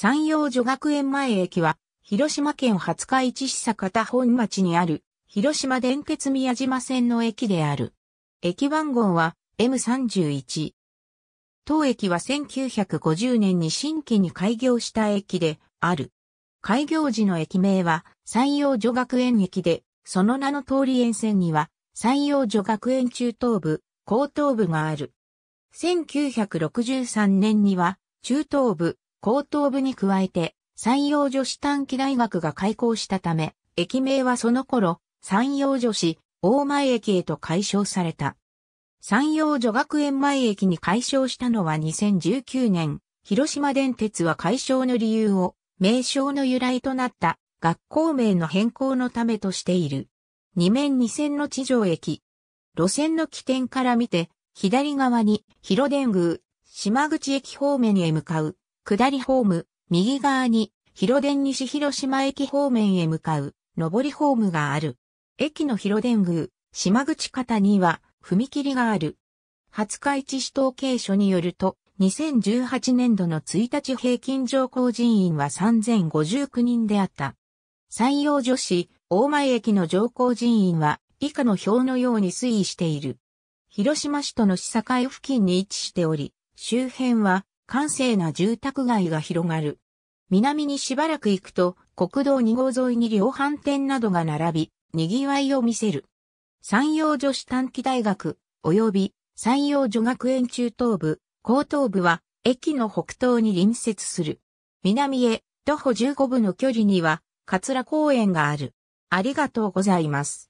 山陽女学園前駅は、広島県廿日市市坂田本町にある、広島電鉄宮島線の駅である。駅番号は M31。当駅は1950年に新規に開業した駅である。開業時の駅名は山陽女学園駅で、その名の通り沿線には山陽女学園中等部、高等部がある。1963年には中等部、高等部に加えて、山陽女子短期大学が開校したため、駅名はその頃、山陽女子、大前駅へと解消された。山陽女学園前駅に解消したのは2019年、広島電鉄は解消の理由を、名称の由来となった学校名の変更のためとしている。二面二線の地上駅。路線の起点から見て、左側に広電宮、島口駅方面へ向かう下りホーム、右側に、広電西広島駅方面へ向かう、上りホームがある。駅の広電宮、島口方には、踏切がある。20日市市統計書によると、2018年度の1日平均乗降人員は3059人であった。山陽女子、大前駅の乗降人員は、以下の表のように推移している。広島市との市境付近に位置しており、周辺は閑静な住宅街が広がる。南にしばらく行くと、国道2号沿いに量販店などが並び、賑わいを見せる。山陽女子短期大学、及び山陽女学園中等部、高等部は、駅の北東に隣接する。南へ、徒歩15分の距離には、桂公園がある。ありがとうございます。